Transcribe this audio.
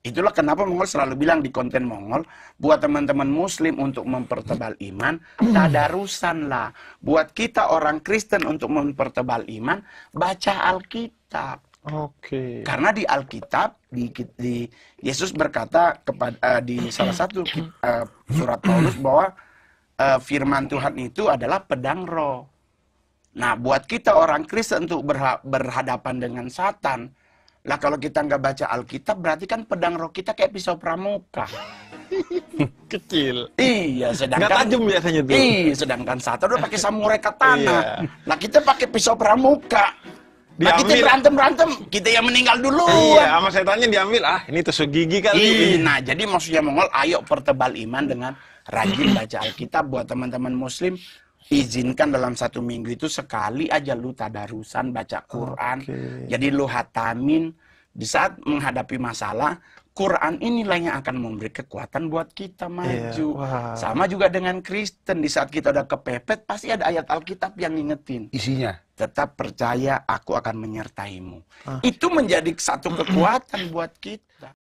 Itulah kenapa Mongol selalu bilang di konten Mongol, buat teman-teman Muslim untuk mempertebal iman, tadarusan lah Buat kita orang Kristen untuk mempertebal iman, baca Alkitab. Oke. Okay. Karena di Alkitab di, di Yesus berkata kepada uh, di salah satu uh, surat Paulus bahwa uh, firman Tuhan itu adalah pedang roh. Nah, buat kita orang Kristen untuk berha berhadapan dengan Satan, lah kalau kita nggak baca Alkitab berarti kan pedang roh kita kayak pisau pramuka. Kecil. Iya, sedangkan nggak tajam biasanya tuh. Iya, sedangkan satu udah pakai samurai katana. Iya. Lah kita pakai pisau pramuka. Diambil. Nah, kita berantem-berantem, kita yang meninggal dulu. Iya, sama setannya diambil. Ah, ini tusuk gigi kali. Iya, nah jadi maksudnya Mongol, ayo pertebal iman dengan rajin baca Alkitab buat teman-teman muslim izinkan dalam satu minggu itu sekali aja lu tadarusan baca Quran. Okay. Jadi lu hatamin di saat menghadapi masalah, Quran inilah yang akan memberi kekuatan buat kita iya, maju. Yeah, wow. Sama juga dengan Kristen di saat kita udah kepepet pasti ada ayat Alkitab yang ngingetin. Isinya. Tetap percaya aku akan menyertaimu. Ah. Itu menjadi satu kekuatan buat kita.